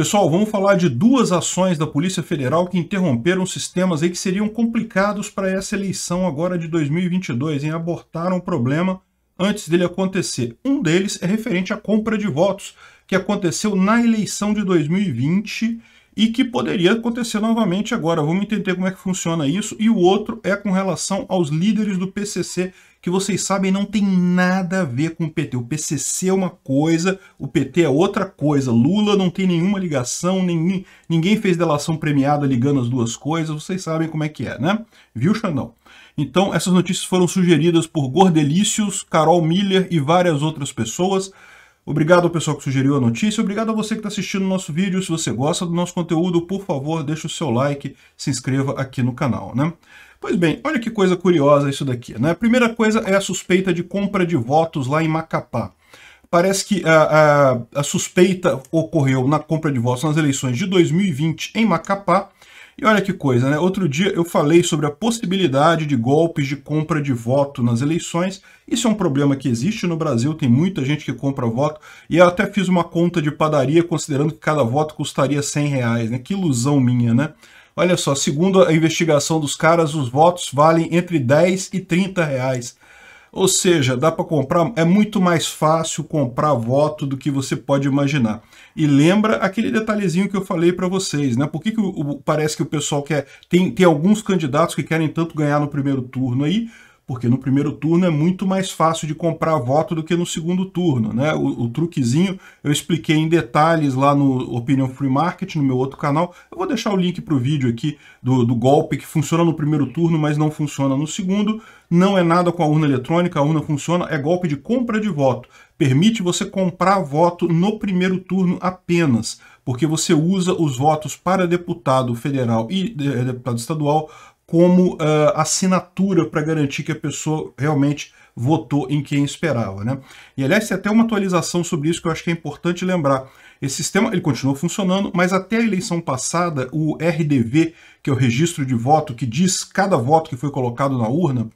Pessoal, vamos falar de duas ações da Polícia Federal que interromperam sistemas aí que seriam complicados para essa eleição agora de 2022, em Abortaram o problema antes dele acontecer. Um deles é referente à compra de votos, que aconteceu na eleição de 2020 e que poderia acontecer novamente agora. Vamos entender como é que funciona isso. E o outro é com relação aos líderes do PCC, que vocês sabem não tem nada a ver com o PT. O PCC é uma coisa, o PT é outra coisa. Lula não tem nenhuma ligação, ninguém, ninguém fez delação premiada ligando as duas coisas. Vocês sabem como é que é, né? Viu, Xandão? Então, essas notícias foram sugeridas por Gordelícios, Carol Miller e várias outras pessoas. Obrigado ao pessoal que sugeriu a notícia, obrigado a você que está assistindo o nosso vídeo. Se você gosta do nosso conteúdo, por favor, deixe o seu like, se inscreva aqui no canal, né? Pois bem, olha que coisa curiosa isso daqui, né? A primeira coisa é a suspeita de compra de votos lá em Macapá. Parece que a, a, a suspeita ocorreu na compra de votos nas eleições de 2020 em Macapá, e olha que coisa, né? Outro dia eu falei sobre a possibilidade de golpes de compra de voto nas eleições. Isso é um problema que existe no Brasil, tem muita gente que compra voto. E eu até fiz uma conta de padaria considerando que cada voto custaria 100 reais, né? Que ilusão minha, né? Olha só, segundo a investigação dos caras, os votos valem entre 10 e 30 reais. Ou seja, dá para comprar, é muito mais fácil comprar voto do que você pode imaginar. E lembra aquele detalhezinho que eu falei para vocês, né? Por que, que o, parece que o pessoal quer. Tem, tem alguns candidatos que querem tanto ganhar no primeiro turno aí, porque no primeiro turno é muito mais fácil de comprar voto do que no segundo turno. Né? O, o, truquezinho eu expliquei em detalhes lá no Opinion Free Market, no meu outro canal. Eu vou deixar o link para o vídeo aqui do, do golpe que funciona no primeiro turno, mas não funciona no segundo. Não é nada com a urna eletrônica, a urna funciona, é golpe de compra de voto. Permite você comprar voto no primeiro turno apenas, porque você usa os votos para deputado federal e eh, deputado estadual como uh, assinatura para garantir que a pessoa realmente votou em quem esperava. Né? E, aliás, tem até uma atualização sobre isso que eu acho que é importante lembrar. Esse sistema ele continuou funcionando, mas até a eleição passada, o RDV, que é o registro de voto, que diz cada voto que foi colocado na urna,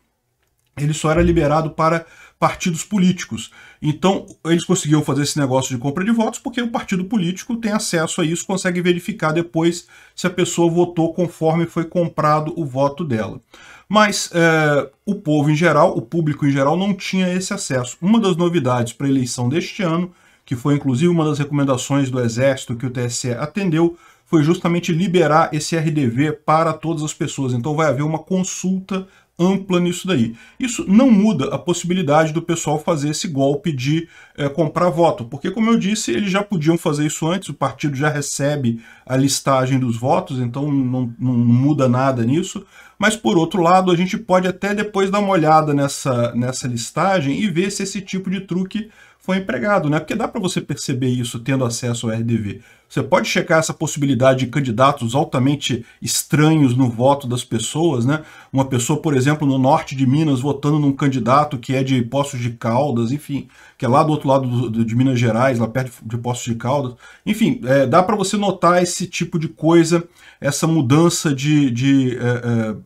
ele só era liberado para partidos políticos. Então, eles conseguiram fazer esse negócio de compra de votos porque o partido político tem acesso a isso, consegue verificar depois se a pessoa votou conforme foi comprado o voto dela. Mas é, o povo em geral, o público em geral, não tinha esse acesso. Uma das novidades para a eleição deste ano, que foi inclusive uma das recomendações do Exército que o TSE atendeu, foi justamente liberar esse RDV para todas as pessoas. Então vai haver uma consulta ampla nisso daí. Isso não muda a possibilidade do pessoal fazer esse golpe de é, comprar voto, porque, como eu disse, eles já podiam fazer isso antes, o partido já recebe a listagem dos votos, então não, não muda nada nisso. Mas, por outro lado, a gente pode até depois dar uma olhada nessa, nessa listagem e ver se esse tipo de truque foi empregado, né? Porque dá para você perceber isso tendo acesso ao RDV. Você pode checar essa possibilidade de candidatos altamente estranhos no voto das pessoas, né? Uma pessoa, por exemplo, no norte de Minas votando num candidato que é de Poços de Caldas, enfim, que é lá do outro lado do, de Minas Gerais, lá perto de Poços de Caldas. Enfim, é, dá para você notar esse tipo de coisa, essa mudança de, de é, é,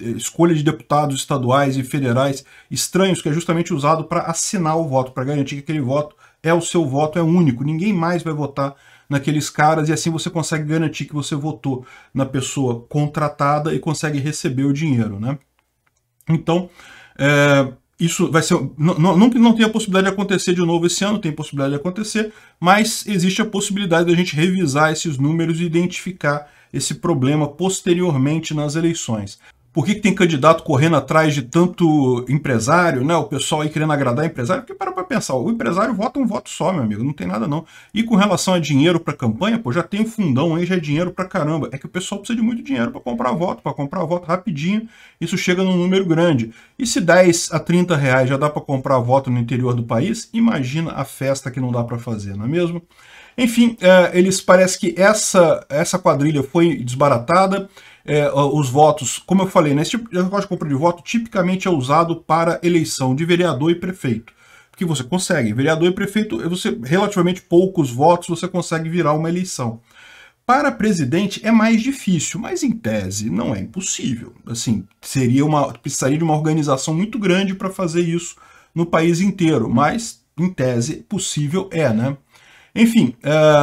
escolha de deputados estaduais e federais estranhos, que é justamente usado para assinar o voto, para garantir que aquele voto é o seu voto, é único. Ninguém mais vai votar naqueles caras e assim você consegue garantir que você votou na pessoa contratada e consegue receber o dinheiro, né? Então, é, isso vai ser. Não, não, não tem a possibilidade de acontecer de novo esse ano, tem possibilidade de acontecer, mas existe a possibilidade da gente revisar esses números e identificar esse problema posteriormente nas eleições. Por que, que, tem candidato correndo atrás de tanto empresário, né? O pessoal aí querendo agradar empresário, porque para pra pensar, o empresário vota um voto só, meu amigo, não tem nada não. E com relação a dinheiro para campanha, pô, já tem fundão aí, já é dinheiro para caramba. É que o pessoal precisa de muito dinheiro para comprar voto, para comprar voto rapidinho, isso chega num número grande. E se 10 a 30 reais já dá para comprar voto no interior do país, imagina a festa que não dá para fazer, não é mesmo? Enfim, eh, eles parece que essa, essa quadrilha foi desbaratada é, os votos, como eu falei, né, esse tipo de recorte de compra de voto tipicamente é usado para eleição de vereador e prefeito. Porque você consegue, vereador e prefeito, é você relativamente poucos votos, você consegue virar uma eleição. Para presidente é mais difícil, mas em tese não é impossível. Assim, seria uma precisaria de uma organização muito grande para fazer isso no país inteiro, mas em tese possível é, né? Enfim,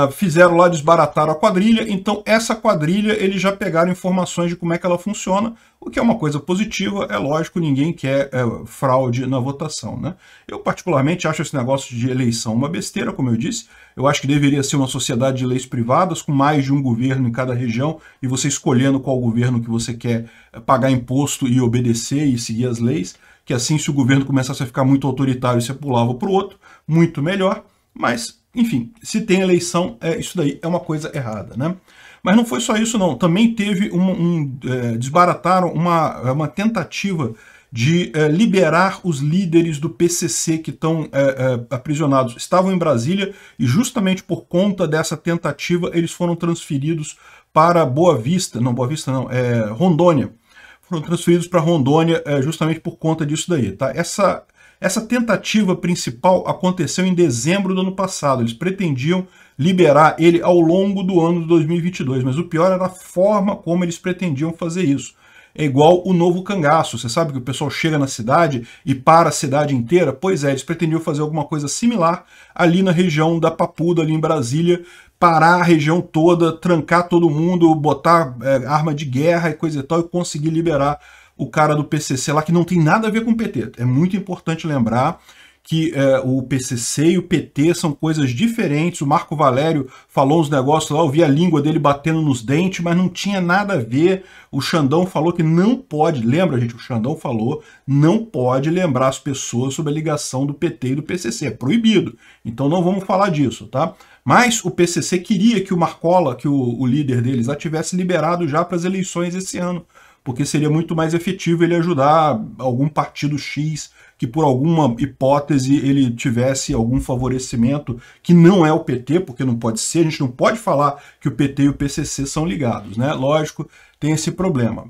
uh, fizeram lá, desbarataram a quadrilha, então essa quadrilha eles já pegaram informações de como é que ela funciona, o que é uma coisa positiva, é lógico, ninguém quer é, fraude na votação. Né? Eu particularmente acho esse negócio de eleição uma besteira, como eu disse, eu acho que deveria ser uma sociedade de leis privadas, com mais de um governo em cada região, e você escolhendo qual governo que você quer é, pagar imposto e obedecer e seguir as leis, que assim se o governo começasse a ficar muito autoritário, e você pulava para o outro, muito melhor, mas enfim, se tem eleição, é, isso daí é uma coisa errada, né? Mas não foi só isso, não. Também teve um... um é, desbarataram uma, uma tentativa de é, liberar os líderes do PCC que estão é, é, aprisionados. Estavam em Brasília e justamente por conta dessa tentativa eles foram transferidos para Boa Vista, não, Boa Vista não, é Rondônia. Foram transferidos para Rondônia é, justamente por conta disso daí, tá? Essa essa tentativa principal aconteceu em dezembro do ano passado. Eles pretendiam liberar ele ao longo do ano de 2022, mas o pior era a forma como eles pretendiam fazer isso. É igual o novo cangaço. Você sabe que o pessoal chega na cidade e para a cidade inteira? Pois é, eles pretendiam fazer alguma coisa similar ali na região da Papuda, ali em Brasília, parar a região toda, trancar todo mundo, botar é, arma de guerra e coisa e tal, e conseguir liberar o cara do PCC lá, que não tem nada a ver com o PT. É muito importante lembrar que é, o PCC e o PT são coisas diferentes. O Marco Valério falou uns negócios lá, eu vi a língua dele batendo nos dentes, mas não tinha nada a ver. O Xandão falou que não pode, lembra gente, o Xandão falou, não pode lembrar as pessoas sobre a ligação do PT e do PCC, é proibido. Então não vamos falar disso, tá? Mas o PCC queria que o Marcola, que o, o líder deles, já tivesse liberado já para as eleições esse ano porque seria muito mais efetivo ele ajudar algum partido X que por alguma hipótese ele tivesse algum favorecimento que não é o PT, porque não pode ser, a gente não pode falar que o PT e o PCC são ligados, né? Lógico, tem esse problema.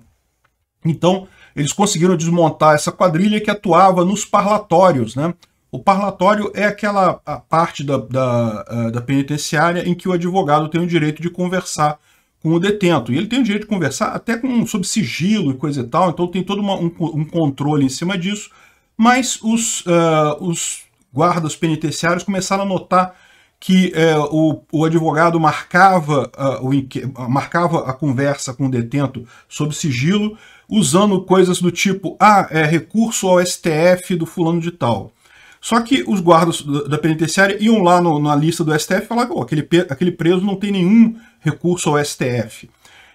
Então, eles conseguiram desmontar essa quadrilha que atuava nos parlatórios, né? O parlatório é aquela parte da, da, eh, da penitenciária em que o advogado tem o direito de conversar com o detento. E ele tem o direito de conversar até com sob sigilo e coisa e tal, então tem todo uma, um, um, controle em cima disso. Mas os, uh, os guardas penitenciários começaram a notar que uh, o, o, advogado marcava, uh, o, marcava a conversa com o detento sob sigilo, usando coisas do tipo, ah, é recurso ao STF do fulano de tal. Só que os guardas da penitenciária iam lá no, na lista do STF e falavam que oh, aquele, aquele preso não tem nenhum recurso ao STF.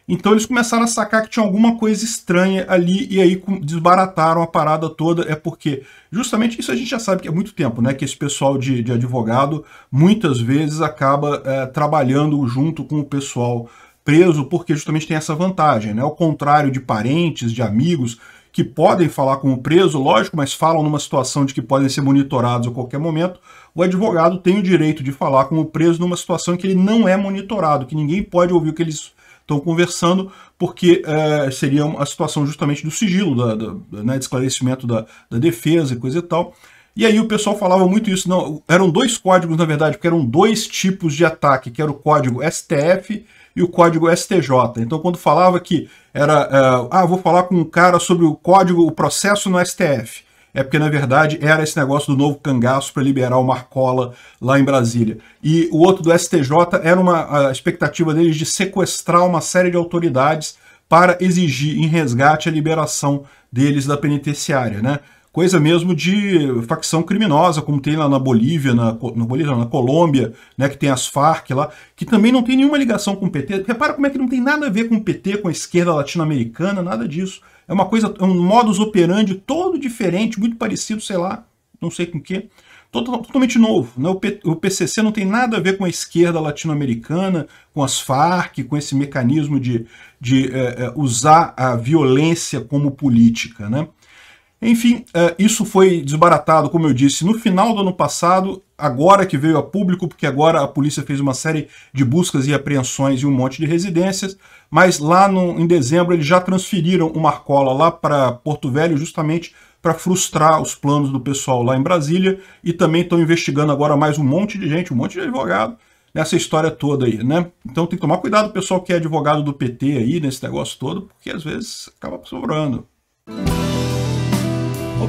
Então eles começaram a sacar que tinha alguma coisa estranha ali e aí desbarataram a parada toda. É porque, justamente, isso a gente já sabe que é muito tempo, né? Que esse pessoal de, de advogado muitas vezes acaba é, trabalhando junto com o pessoal preso, porque justamente tem essa vantagem, né? Ao contrário de parentes, de amigos, que podem falar com o preso, lógico, mas falam numa situação de que podem ser monitorados a qualquer momento, o advogado tem o direito de falar com o preso numa situação em que ele não é monitorado, que ninguém pode ouvir o que eles estão conversando, porque é, seria a situação justamente do sigilo, da, da né, de esclarecimento da, da defesa e coisa e tal. E aí o pessoal falava muito isso. Não, eram dois códigos, na verdade, porque eram dois tipos de ataque, que era o código STF e o código STJ. Então, quando falava que era, uh, ah, vou falar com um cara sobre o código, o processo no STF, é porque, na verdade, era esse negócio do novo cangaço para liberar o Marcola lá em Brasília. E o outro do STJ era uma a expectativa deles de sequestrar uma série de autoridades para exigir em resgate a liberação deles da penitenciária, né? coisa mesmo de facção criminosa, como tem lá na Bolívia, na, na Bolívia, na Colômbia, né, que tem as Farc lá, que também não tem nenhuma ligação com o PT. Repara como é que não tem nada a ver com o PT, com a esquerda latino-americana, nada disso. É uma coisa, é um modus operandi todo diferente, muito parecido, sei lá, não sei com o quê. Totalmente novo. Né? O, PCC não tem nada a ver com a esquerda latino-americana, com as Farc, com esse mecanismo de, de é, é usar a violência como política. Né? Enfim, é, isso foi desbaratado, como eu disse, no final do ano passado, agora que veio a público, porque agora a polícia fez uma série de buscas e apreensões em um monte de residências, mas lá no, em dezembro eles já transferiram o Marcola lá para Porto Velho justamente para frustrar os planos do pessoal lá em Brasília e também estão investigando agora mais um monte de gente, um monte de advogado nessa história toda aí, né? Então tem que tomar cuidado pessoal que é advogado do PT aí nesse negócio todo, porque às vezes acaba sobrando. Música